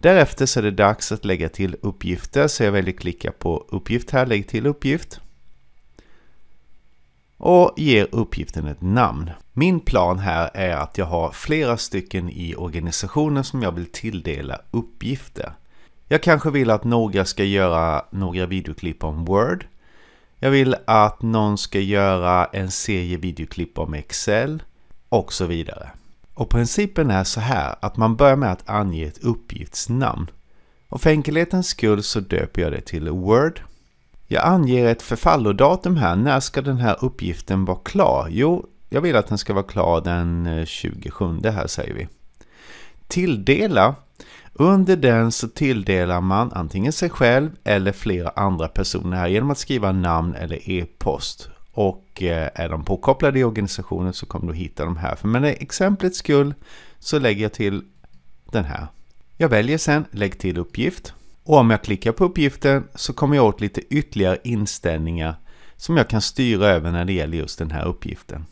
Därefter så är det dags att lägga till uppgifter så jag väljer klicka på uppgift här, lägg till uppgift. Och ger uppgiften ett namn. Min plan här är att jag har flera stycken i organisationen som jag vill tilldela uppgifter. Jag kanske vill att några ska göra några videoklipp om Word. Jag vill att någon ska göra en serie videoklipp om Excel och så vidare. Och principen är så här att man börjar med att ange ett uppgiftsnamn. Och för enkelhetens skull så döper jag det till Word. Jag anger ett förfallodatum här. När ska den här uppgiften vara klar? Jo, jag vill att den ska vara klar den 27 eh, här säger vi. Tilldela. Under den så tilldelar man antingen sig själv eller flera andra personer här genom att skriva namn eller e-post. Och eh, är de påkopplade i organisationen så kommer du hitta de här. För men exemplets skull så lägger jag till den här. Jag väljer sen Lägg till uppgift. Och om jag klickar på uppgiften så kommer jag åt lite ytterligare inställningar som jag kan styra över när det gäller just den här uppgiften.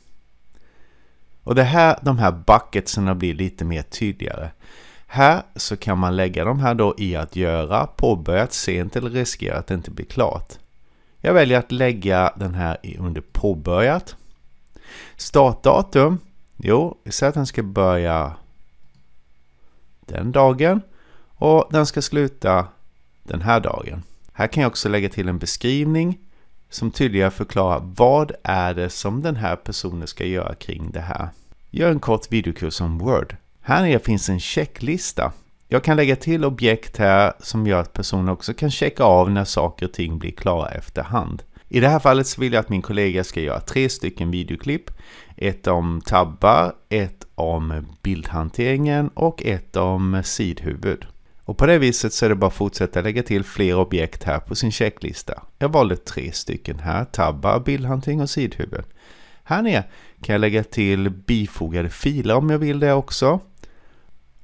Och det här, de här bucketsen blir lite mer tydligare. Här så kan man lägga de här då i att göra, påbörjat, sent eller riskera att det inte blir klart. Jag väljer att lägga den här under påbörjat. Startdatum. Jo, vi säger att den ska börja den dagen och den ska sluta den här dagen. Här kan jag också lägga till en beskrivning som tydligare förklarar vad är det som den här personen ska göra kring det här. Gör en kort videokurs om Word. Här nere finns en checklista jag kan lägga till objekt här som gör att personen också kan checka av när saker och ting blir klara efterhand. I det här fallet så vill jag att min kollega ska göra tre stycken videoklipp. Ett om tabbar, ett om bildhanteringen och ett om sidhuvud. Och på det viset så är det bara att fortsätta lägga till fler objekt här på sin checklista. Jag valde tre stycken här, tabbar, bildhantering och sidhuvud. Här nere kan jag lägga till bifogade filer om jag vill det också.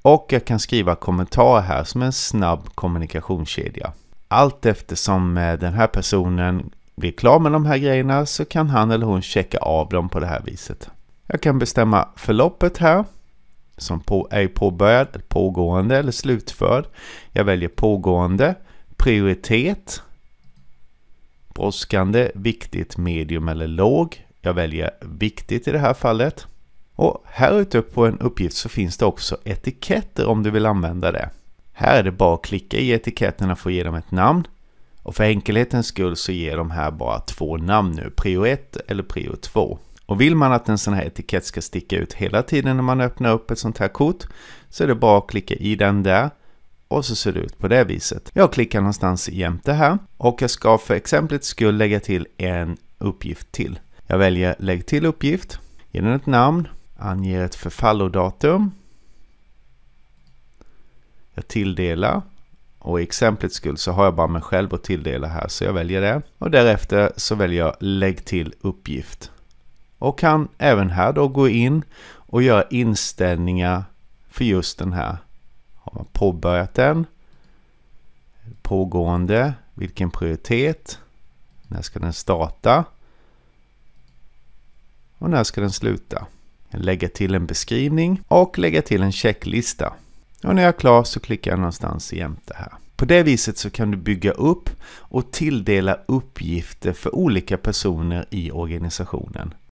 Och jag kan skriva kommentarer här som en snabb kommunikationskedja. Allt eftersom eh, den här personen blir klar med de här grejerna så kan han eller hon checka av dem på det här viset. Jag kan bestämma förloppet här som på, är påbörjad, pågående eller slutförd. Jag väljer pågående, prioritet, brådskande, viktigt, medium eller låg. Jag väljer viktigt i det här fallet. Och här ute på en uppgift så finns det också etiketter om du vill använda det. Här är det bara att klicka i etiketterna för att ge dem ett namn. Och för enkelhetens skull så ger de här bara två namn nu, prio 1 eller prio 2. Och vill man att en sån här etikett ska sticka ut hela tiden när man öppnar upp ett sånt här kort så är det bara att klicka i den där och så ser det ut på det viset. Jag klickar någonstans jämte här och jag ska för exemplets skull lägga till en uppgift till. Jag väljer lägg till uppgift, ger den ett namn Anger ett förfallodatum. Jag tilldelar och i exemplets skull så har jag bara mig själv att tilldela här så jag väljer det. Och därefter så väljer jag lägg till uppgift. Och kan även här då gå in och göra inställningar för just den här. Har man påbörjat den? Pågående? Vilken prioritet? När ska den starta? Och när ska den sluta? lägga till en beskrivning och lägga till en checklista. Och när jag är klar så klickar jag någonstans jämte här. På det viset så kan du bygga upp och tilldela uppgifter för olika personer i organisationen.